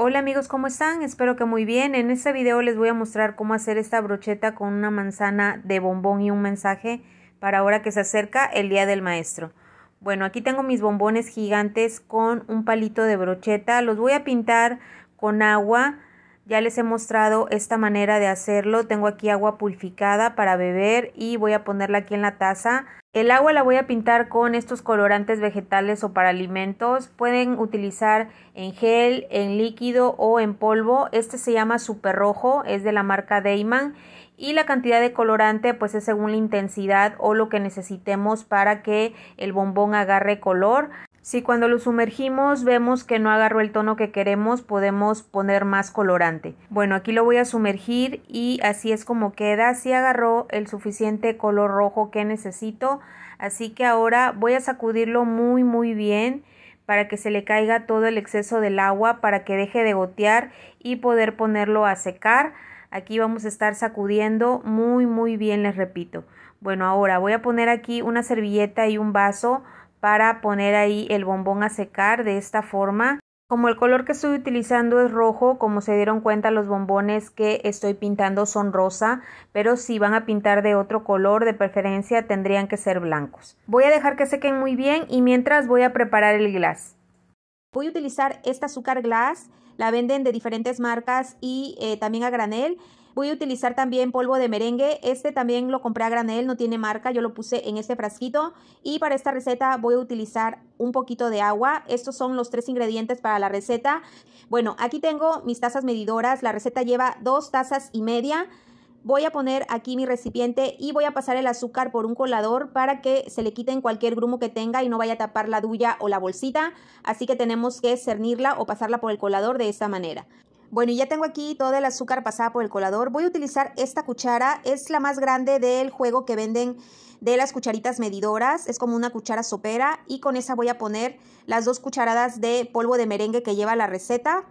Hola amigos, ¿cómo están? Espero que muy bien. En este video les voy a mostrar cómo hacer esta brocheta con una manzana de bombón y un mensaje para ahora que se acerca el Día del Maestro. Bueno, aquí tengo mis bombones gigantes con un palito de brocheta. Los voy a pintar con agua ya les he mostrado esta manera de hacerlo. Tengo aquí agua purificada para beber y voy a ponerla aquí en la taza. El agua la voy a pintar con estos colorantes vegetales o para alimentos. Pueden utilizar en gel, en líquido o en polvo. Este se llama Super Rojo, es de la marca Dayman Y la cantidad de colorante pues es según la intensidad o lo que necesitemos para que el bombón agarre color. Si cuando lo sumergimos vemos que no agarró el tono que queremos, podemos poner más colorante. Bueno, aquí lo voy a sumergir y así es como queda. Si agarró el suficiente color rojo que necesito. Así que ahora voy a sacudirlo muy muy bien para que se le caiga todo el exceso del agua, para que deje de gotear y poder ponerlo a secar. Aquí vamos a estar sacudiendo muy muy bien, les repito. Bueno, ahora voy a poner aquí una servilleta y un vaso para poner ahí el bombón a secar de esta forma. Como el color que estoy utilizando es rojo, como se dieron cuenta los bombones que estoy pintando son rosa, pero si van a pintar de otro color de preferencia tendrían que ser blancos. Voy a dejar que sequen muy bien y mientras voy a preparar el glas. Voy a utilizar este azúcar glass, la venden de diferentes marcas y eh, también a granel. Voy a utilizar también polvo de merengue. Este también lo compré a granel, no tiene marca. Yo lo puse en este frasquito. Y para esta receta voy a utilizar un poquito de agua. Estos son los tres ingredientes para la receta. Bueno, aquí tengo mis tazas medidoras. La receta lleva dos tazas y media. Voy a poner aquí mi recipiente y voy a pasar el azúcar por un colador para que se le quiten cualquier grumo que tenga y no vaya a tapar la duya o la bolsita. Así que tenemos que cernirla o pasarla por el colador de esta manera. Bueno, y ya tengo aquí todo el azúcar pasada por el colador. Voy a utilizar esta cuchara, es la más grande del juego que venden de las cucharitas medidoras, es como una cuchara sopera y con esa voy a poner las dos cucharadas de polvo de merengue que lleva la receta.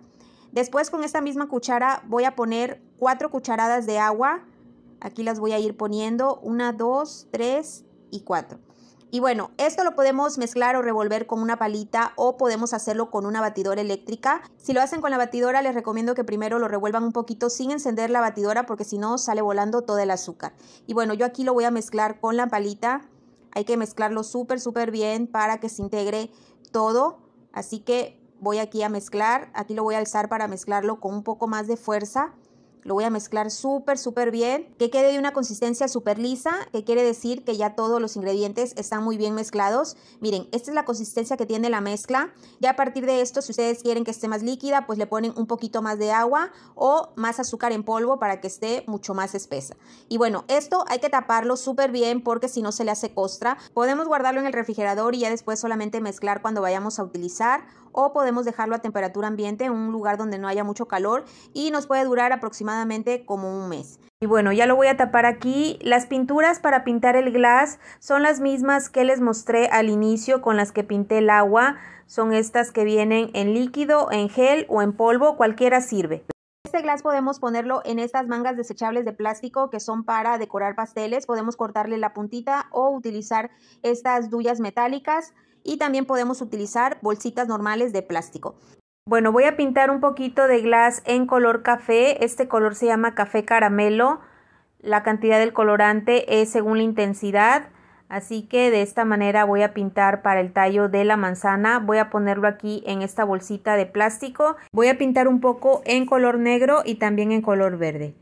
Después con esta misma cuchara voy a poner cuatro cucharadas de agua, aquí las voy a ir poniendo, una, dos, tres y cuatro. Y bueno, esto lo podemos mezclar o revolver con una palita o podemos hacerlo con una batidora eléctrica. Si lo hacen con la batidora, les recomiendo que primero lo revuelvan un poquito sin encender la batidora porque si no sale volando todo el azúcar. Y bueno, yo aquí lo voy a mezclar con la palita. Hay que mezclarlo súper, súper bien para que se integre todo. Así que voy aquí a mezclar. Aquí lo voy a alzar para mezclarlo con un poco más de fuerza. Lo voy a mezclar súper, súper bien, que quede de una consistencia súper lisa, que quiere decir que ya todos los ingredientes están muy bien mezclados. Miren, esta es la consistencia que tiene la mezcla. Ya a partir de esto, si ustedes quieren que esté más líquida, pues le ponen un poquito más de agua o más azúcar en polvo para que esté mucho más espesa. Y bueno, esto hay que taparlo súper bien porque si no se le hace costra. Podemos guardarlo en el refrigerador y ya después solamente mezclar cuando vayamos a utilizar o podemos dejarlo a temperatura ambiente en un lugar donde no haya mucho calor y nos puede durar aproximadamente como un mes. Y bueno, ya lo voy a tapar aquí. Las pinturas para pintar el glass son las mismas que les mostré al inicio con las que pinté el agua. Son estas que vienen en líquido, en gel o en polvo, cualquiera sirve. Este glas podemos ponerlo en estas mangas desechables de plástico que son para decorar pasteles. Podemos cortarle la puntita o utilizar estas duyas metálicas y también podemos utilizar bolsitas normales de plástico. Bueno, voy a pintar un poquito de glass en color café. Este color se llama café caramelo. La cantidad del colorante es según la intensidad. Así que de esta manera voy a pintar para el tallo de la manzana. Voy a ponerlo aquí en esta bolsita de plástico. Voy a pintar un poco en color negro y también en color verde.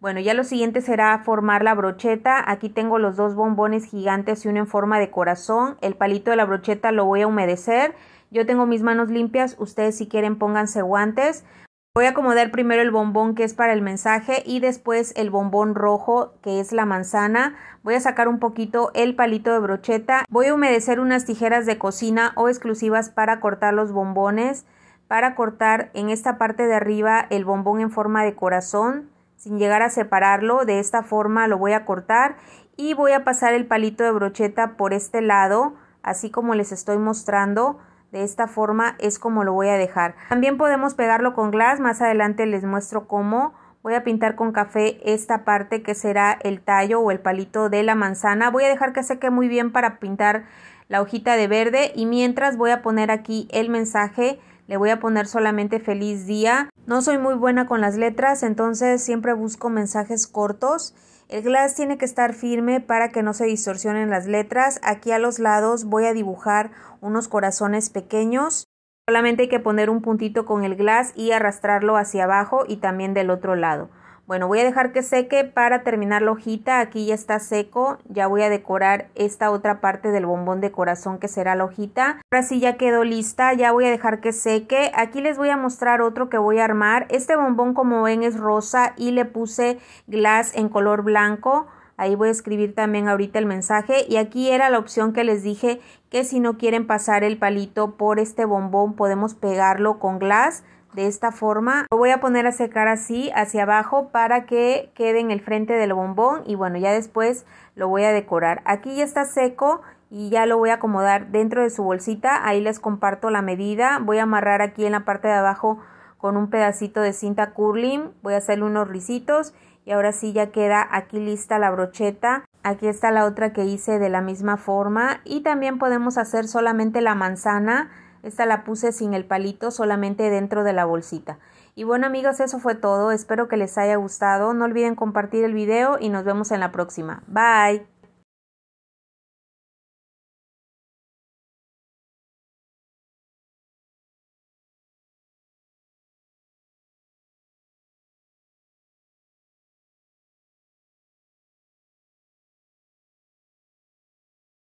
Bueno, ya lo siguiente será formar la brocheta. Aquí tengo los dos bombones gigantes y uno en forma de corazón. El palito de la brocheta lo voy a humedecer. Yo tengo mis manos limpias, ustedes si quieren pónganse guantes. Voy a acomodar primero el bombón que es para el mensaje y después el bombón rojo que es la manzana. Voy a sacar un poquito el palito de brocheta. Voy a humedecer unas tijeras de cocina o exclusivas para cortar los bombones. Para cortar en esta parte de arriba el bombón en forma de corazón sin llegar a separarlo. De esta forma lo voy a cortar y voy a pasar el palito de brocheta por este lado, así como les estoy mostrando. De esta forma es como lo voy a dejar. También podemos pegarlo con glass, más adelante les muestro cómo. Voy a pintar con café esta parte que será el tallo o el palito de la manzana. Voy a dejar que seque muy bien para pintar la hojita de verde y mientras voy a poner aquí el mensaje le voy a poner solamente feliz día. No soy muy buena con las letras, entonces siempre busco mensajes cortos. El glass tiene que estar firme para que no se distorsionen las letras. Aquí a los lados voy a dibujar unos corazones pequeños. Solamente hay que poner un puntito con el glass y arrastrarlo hacia abajo y también del otro lado. Bueno, voy a dejar que seque para terminar la hojita. Aquí ya está seco. Ya voy a decorar esta otra parte del bombón de corazón que será la hojita. Ahora sí ya quedó lista. Ya voy a dejar que seque. Aquí les voy a mostrar otro que voy a armar. Este bombón como ven es rosa y le puse glass en color blanco. Ahí voy a escribir también ahorita el mensaje. Y aquí era la opción que les dije que si no quieren pasar el palito por este bombón podemos pegarlo con glass de esta forma. Lo voy a poner a secar así hacia abajo para que quede en el frente del bombón y bueno, ya después lo voy a decorar. Aquí ya está seco y ya lo voy a acomodar dentro de su bolsita. Ahí les comparto la medida. Voy a amarrar aquí en la parte de abajo con un pedacito de cinta curling. Voy a hacerle unos risitos y ahora sí ya queda aquí lista la brocheta. Aquí está la otra que hice de la misma forma y también podemos hacer solamente la manzana esta la puse sin el palito, solamente dentro de la bolsita. Y bueno amigos, eso fue todo. Espero que les haya gustado. No olviden compartir el video y nos vemos en la próxima. Bye.